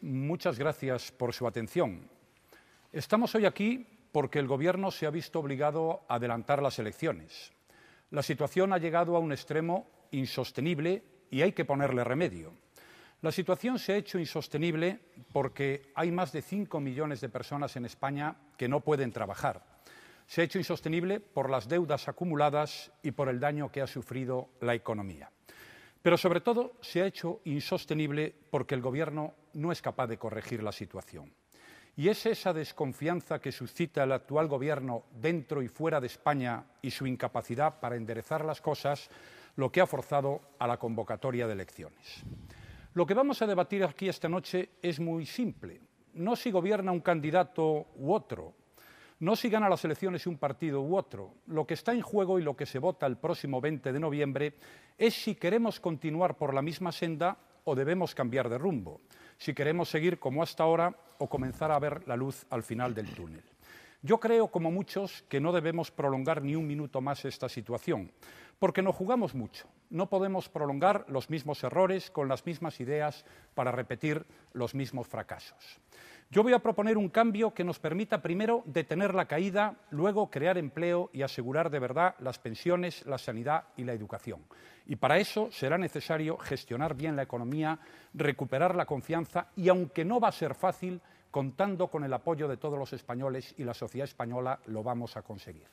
Muchas gracias por su atención. Estamos hoy aquí porque el Gobierno se ha visto obligado a adelantar las elecciones. La situación ha llegado a un extremo insostenible y hay que ponerle remedio. La situación se ha hecho insostenible porque hay más de 5 millones de personas en España que no pueden trabajar. Se ha hecho insostenible por las deudas acumuladas y por el daño que ha sufrido la economía. Pero sobre todo se ha hecho insostenible porque el Gobierno no es capaz de corregir la situación. Y es esa desconfianza que suscita el actual Gobierno dentro y fuera de España y su incapacidad para enderezar las cosas lo que ha forzado a la convocatoria de elecciones. Lo que vamos a debatir aquí esta noche es muy simple. No si gobierna un candidato u otro, no sigan a las elecciones un partido u otro. Lo que está en juego y lo que se vota el próximo 20 de noviembre es si queremos continuar por la misma senda o debemos cambiar de rumbo, si queremos seguir como hasta ahora o comenzar a ver la luz al final del túnel. Yo creo, como muchos, que no debemos prolongar ni un minuto más esta situación, porque nos jugamos mucho. No podemos prolongar los mismos errores con las mismas ideas para repetir los mismos fracasos. Yo voy a proponer un cambio que nos permita primero detener la caída, luego crear empleo y asegurar de verdad las pensiones, la sanidad y la educación. Y para eso será necesario gestionar bien la economía, recuperar la confianza y, aunque no va a ser fácil, contando con el apoyo de todos los españoles y la sociedad española, lo vamos a conseguir.